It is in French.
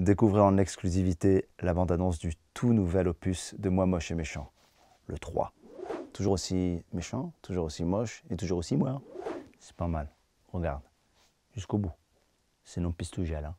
Découvrez en exclusivité la bande-annonce du tout nouvel opus de Moi Moche et Méchant, le 3. Toujours aussi méchant, toujours aussi moche et toujours aussi moi. C'est pas mal. Regarde, jusqu'au bout. C'est non pistougel, Hein.